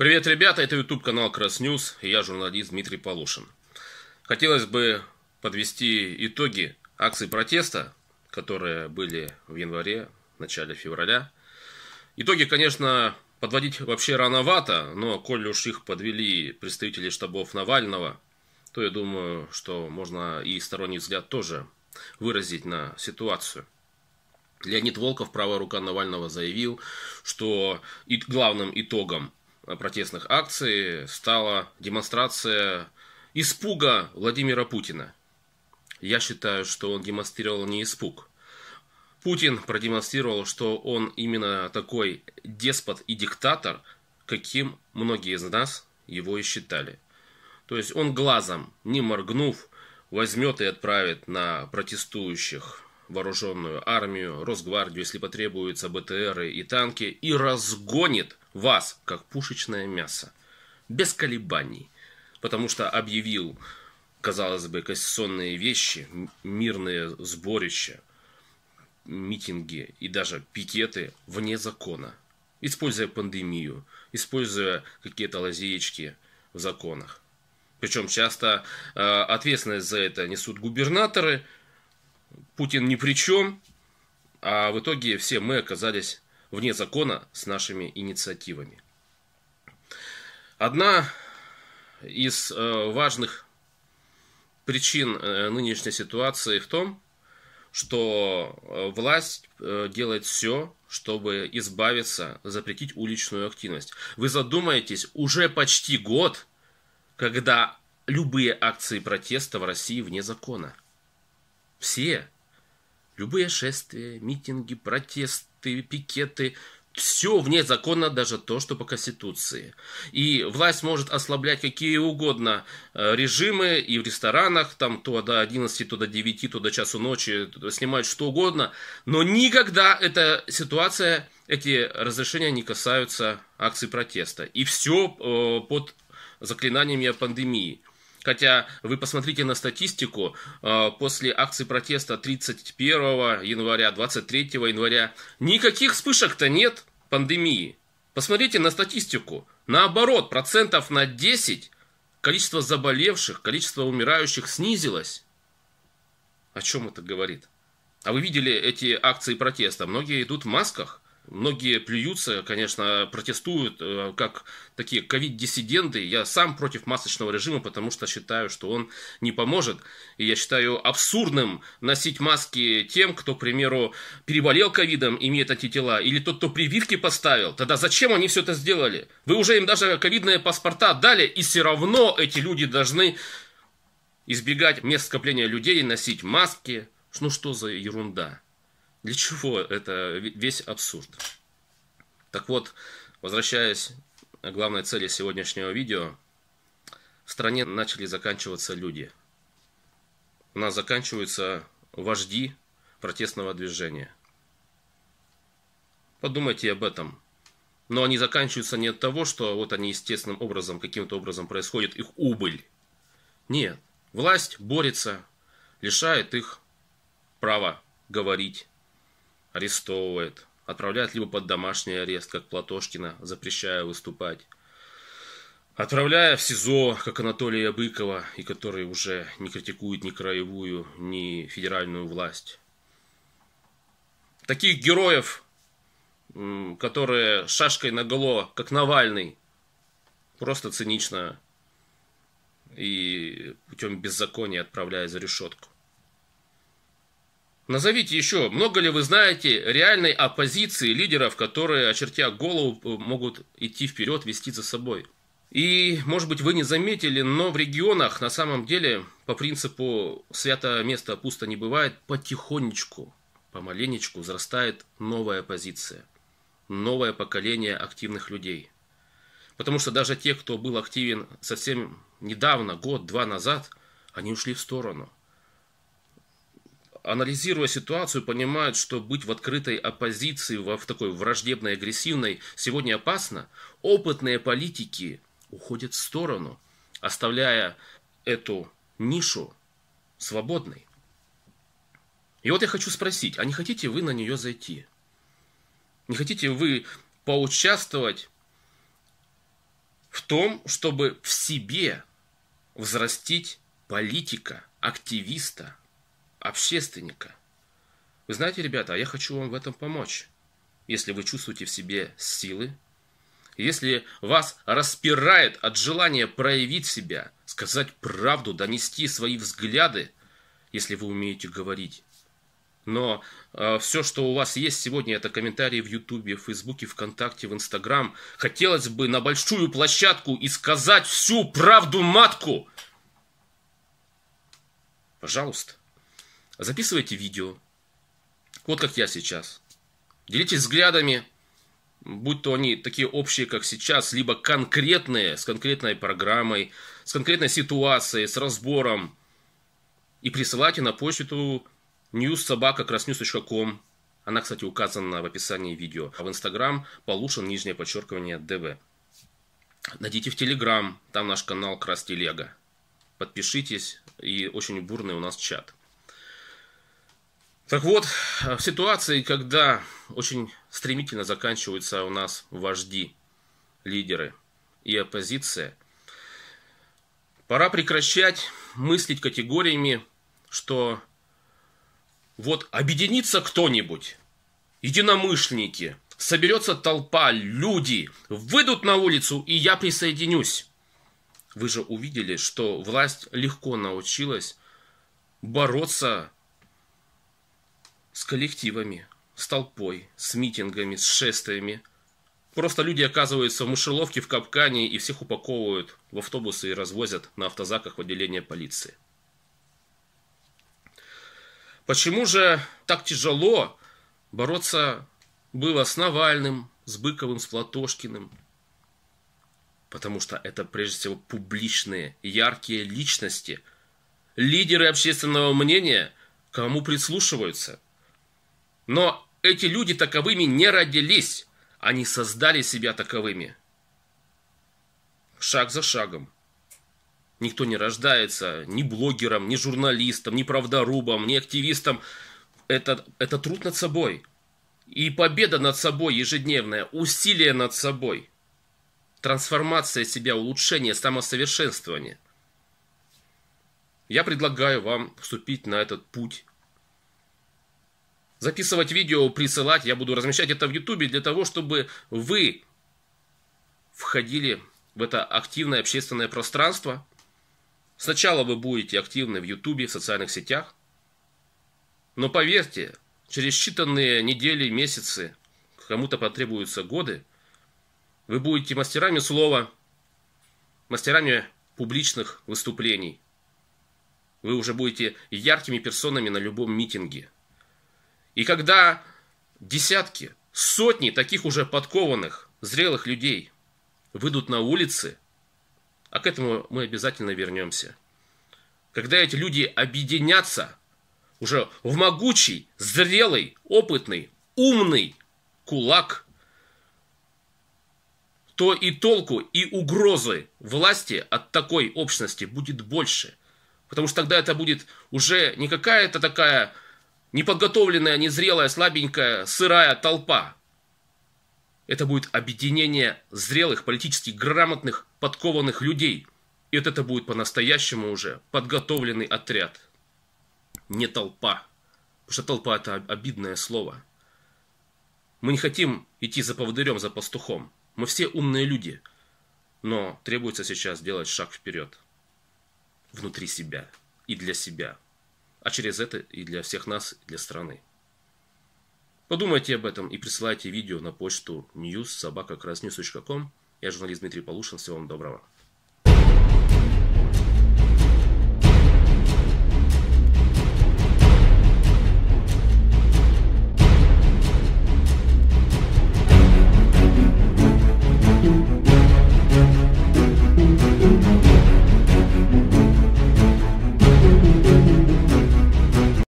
Привет, ребята, это YouTube канал Крас News, и я журналист Дмитрий Полушин. Хотелось бы подвести итоги акций протеста, которые были в январе, начале февраля. Итоги, конечно, подводить вообще рановато, но коль уж их подвели представители штабов Навального, то я думаю, что можно и сторонний взгляд тоже выразить на ситуацию. Леонид Волков, правая рука Навального, заявил, что главным итогом протестных акций стала демонстрация испуга Владимира Путина. Я считаю, что он демонстрировал не испуг. Путин продемонстрировал, что он именно такой деспот и диктатор, каким многие из нас его и считали. То есть он глазом, не моргнув, возьмет и отправит на протестующих вооруженную армию, Росгвардию, если потребуется, БТРы и танки, и разгонит вас, как пушечное мясо. Без колебаний. Потому что объявил, казалось бы, конституционные вещи, мирные сборища, митинги и даже пикеты вне закона. Используя пандемию, используя какие-то лазеечки в законах. Причем часто э, ответственность за это несут губернаторы, Путин ни при чем, а в итоге все мы оказались вне закона с нашими инициативами. Одна из э, важных причин э, нынешней ситуации в том, что э, власть делает все, чтобы избавиться, запретить уличную активность. Вы задумаетесь, уже почти год, когда любые акции протеста в России вне закона – все. Любые шествия, митинги, протесты, пикеты все вне закона, даже то, что по Конституции. И власть может ослаблять какие угодно э, режимы и в ресторанах, там то до 11, то до 9, то до часу ночи, э, снимают что угодно, но никогда эта ситуация, эти разрешения не касаются акций протеста. И все э, под заклинаниями о пандемии. Хотя вы посмотрите на статистику, э, после акций протеста 31 января, 23 января, никаких вспышек-то нет пандемии. Посмотрите на статистику. Наоборот, процентов на 10 количество заболевших, количество умирающих снизилось. О чем это говорит? А вы видели эти акции протеста? Многие идут в масках. Многие плюются, конечно, протестуют, э, как такие ковид-диссиденты. Я сам против масочного режима, потому что считаю, что он не поможет. И я считаю абсурдным носить маски тем, кто, к примеру, переболел ковидом, имеет антитела, или тот, кто прививки поставил. Тогда зачем они все это сделали? Вы уже им даже ковидные паспорта дали, и все равно эти люди должны избегать мест скопления людей, носить маски. Ну что за ерунда? Для чего это весь абсурд? Так вот, возвращаясь к главной цели сегодняшнего видео, в стране начали заканчиваться люди. У нас заканчиваются вожди протестного движения. Подумайте об этом. Но они заканчиваются не от того, что вот они естественным образом, каким-то образом происходит их убыль. Нет. Власть борется, лишает их права говорить, арестовывает, отправляет либо под домашний арест, как Платошкина, запрещая выступать, отправляя в СИЗО, как Анатолия Быкова, и который уже не критикует ни краевую, ни федеральную власть. Таких героев, которые шашкой на наголо, как Навальный, просто цинично и путем беззакония отправляя за решетку. Назовите еще, много ли вы знаете реальной оппозиции лидеров, которые, очертя голову, э, могут идти вперед, вести за собой? И, может быть, вы не заметили, но в регионах на самом деле по принципу святое место пусто не бывает» потихонечку, помаленечку взрастает новая позиция, новое поколение активных людей. Потому что даже те, кто был активен совсем недавно, год-два назад, они ушли в сторону – анализируя ситуацию, понимают, что быть в открытой оппозиции, в, в такой враждебной, агрессивной, сегодня опасно, опытные политики уходят в сторону, оставляя эту нишу свободной. И вот я хочу спросить, а не хотите вы на нее зайти? Не хотите вы поучаствовать в том, чтобы в себе взрастить политика, активиста – общественника. Вы знаете, ребята, а я хочу вам в этом помочь, если вы чувствуете в себе силы, если вас распирает от желания проявить себя, сказать правду, донести свои взгляды, если вы умеете говорить. Но э, все, что у вас есть сегодня, это комментарии в Ютубе, в Фейсбуке, ВКонтакте, в Инстаграм. Хотелось бы на большую площадку и сказать всю правду матку. Пожалуйста. Записывайте видео. Вот как я сейчас. Делитесь взглядами, будь то они такие общие, как сейчас, либо конкретные, с конкретной программой, с конкретной ситуацией, с разбором. И присылайте на почту newssobaka.krasnews.com. Она, кстати, указана в описании видео. А в Инстаграм Полушин, нижнее подчеркивание, ДВ. Найдите в Телеграм, там наш канал Крастелега. Подпишитесь, и очень бурный у нас чат. Так вот, э, в ситуации, когда очень стремительно заканчиваются у нас вожди, лидеры и оппозиция, пора прекращать мыслить категориями, что вот объединится кто-нибудь, единомышленники, соберется толпа, люди, выйдут на улицу, и я присоединюсь. Вы же увидели, что власть легко научилась бороться с коллективами, с толпой, с митингами, с шествиями. Просто люди оказываются в мышеловке, в капкане и всех упаковывают в автобусы и развозят на автозаках в отделение полиции. Почему же так тяжело бороться было с Навальным, с Быковым, с Платошкиным? Потому что это прежде всего публичные, яркие личности, лидеры общественного мнения, кому прислушиваются – но эти люди таковыми не родились, они создали себя таковыми. Шаг за шагом. Никто не рождается ни блогером, ни журналистом, ни правдорубом, ни активистом. Это, это труд над собой. И победа над собой ежедневная, усилие над собой. Трансформация себя, улучшение, самосовершенствование. Я предлагаю вам вступить на этот путь записывать видео, присылать, я буду размещать это в Ютубе для того, чтобы вы входили в это активное общественное пространство. Сначала вы будете активны в Ютубе, в социальных сетях, но поверьте, через считанные недели, месяцы, кому-то потребуются годы, вы будете мастерами слова, мастерами публичных выступлений. Вы уже будете яркими персонами на любом митинге – и когда десятки, сотни таких уже подкованных, зрелых людей выйдут на улицы, а к этому мы обязательно вернемся, когда эти люди объединятся уже в могучий, зрелый, опытный, умный кулак, то и толку, и угрозы власти от такой общности будет больше. Потому что тогда это будет уже не какая-то такая неподготовленная, незрелая, слабенькая, сырая толпа. Это будет объединение зрелых, политически грамотных, подкованных людей. И вот это будет по-настоящему уже подготовленный отряд. Не толпа. Потому что толпа это обидное слово. Мы не хотим идти за поводырем, за пастухом. Мы все умные люди. Но требуется сейчас делать шаг вперед. Внутри себя и для себя а через это и для всех нас, и для страны. Подумайте об этом и присылайте видео на почту newssobakakrasnews.com. Я журналист Дмитрий Полушин. Всего вам доброго.